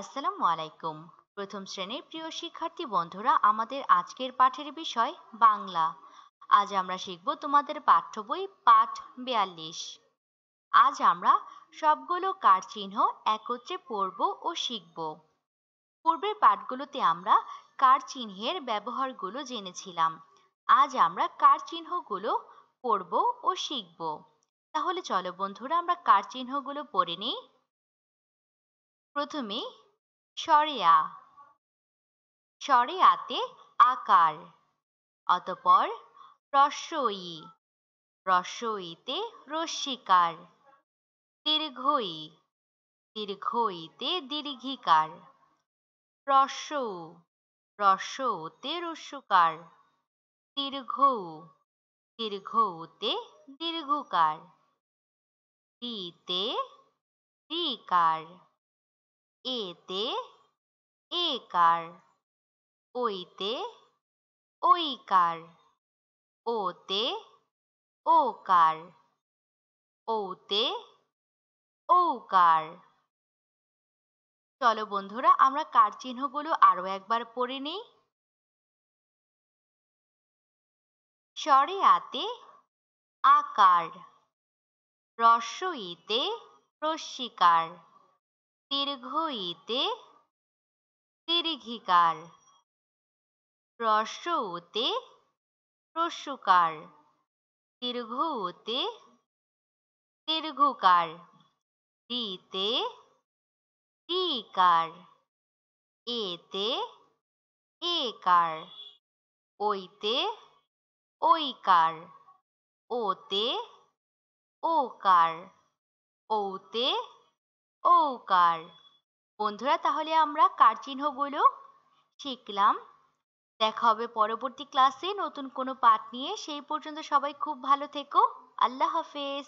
আসসালামু আলাইকুম প্রথম শ্রেণীর প্রিয় শিক্ষার্থী বন্ধুরা আমাদের আজকের পাঠের বিষয় বাংলা আজ আমরা শিখব তোমাদের পাঠ্য বই পাঠ বিয়াল্লিশ আজ আমরা সবগুলো কার চিহ্ন একত্রে পড়ব ও শিখব পূর্বের পাঠগুলোতে আমরা কার চিহ্নের ব্যবহারগুলো জেনেছিলাম আজ আমরা কার চিহ্নগুলো পড়ব ও শিখব তাহলে চলো বন্ধুরা আমরা কার চিহ্নগুলো পড়ে নিই প্রথমে শরিয়া শরিয়াতে আকার অতপর রস্বই রস্বইতে রস্যিকার দীর্ঘই দীর্ঘইতে দীর্ঘিকার রস্য রস্যতে রস্যকার দীর্ঘ দীর্ঘতে দীর্ঘকার দিতে দিকার এতে একার ওইতে ঐকার ওতে ওকার ওতে ঔকার চলো বন্ধুরা আমরা কার চিহ্নগুলো আরও একবার পড়ে নিই সরেয়াতে আকার আকার ইতে রস্মিকার দীর্ঘ ইতে দীর্ঘিকার হ্রস্ব উতে হ্রস্বকার দীর্ঘ উতে দীর্ঘকার দিতে দিকার এতে একার ওইতে ওইকার ওতে ওকার ওতে ও কার বন্ধুরা তাহলে আমরা কার চিহ্নগুলো শিখলাম দেখা হবে পরবর্তী ক্লাসে নতুন কোনো পাঠ নিয়ে সেই পর্যন্ত সবাই খুব ভালো থেকো আল্লাহ হাফেজ